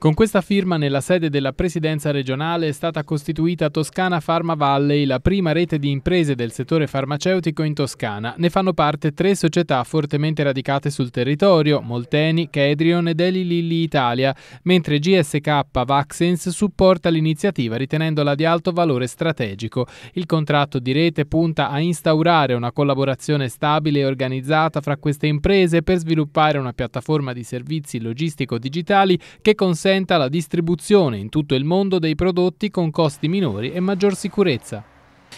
Con questa firma nella sede della Presidenza regionale è stata costituita Toscana Pharma Valley, la prima rete di imprese del settore farmaceutico in Toscana. Ne fanno parte tre società fortemente radicate sul territorio, Molteni, Kedrion ed Eli Lilli Italia, mentre GSK Vaccens supporta l'iniziativa ritenendola di alto valore strategico. Il contratto di rete punta a instaurare una collaborazione stabile e organizzata fra queste imprese per sviluppare una piattaforma di servizi logistico-digitali che consente consenta la distribuzione in tutto il mondo dei prodotti con costi minori e maggior sicurezza.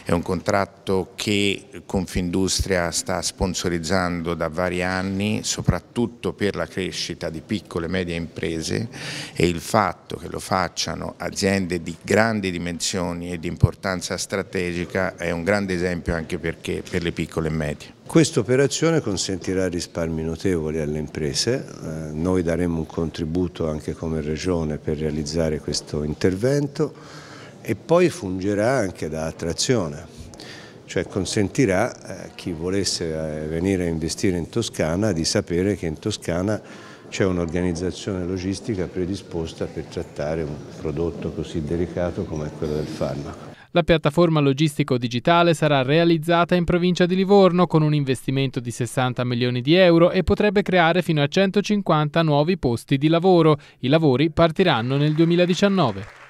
È un contratto che Confindustria sta sponsorizzando da vari anni, soprattutto per la crescita di piccole e medie imprese e il fatto che lo facciano aziende di grandi dimensioni e di importanza strategica è un grande esempio anche perché per le piccole e medie. Questa operazione consentirà risparmi notevoli alle imprese, eh, noi daremo un contributo anche come Regione per realizzare questo intervento e poi fungerà anche da attrazione cioè consentirà a eh, chi volesse eh, venire a investire in Toscana di sapere che in Toscana c'è un'organizzazione logistica predisposta per trattare un prodotto così delicato come quello del farmaco. La piattaforma logistico-digitale sarà realizzata in provincia di Livorno con un investimento di 60 milioni di euro e potrebbe creare fino a 150 nuovi posti di lavoro. I lavori partiranno nel 2019.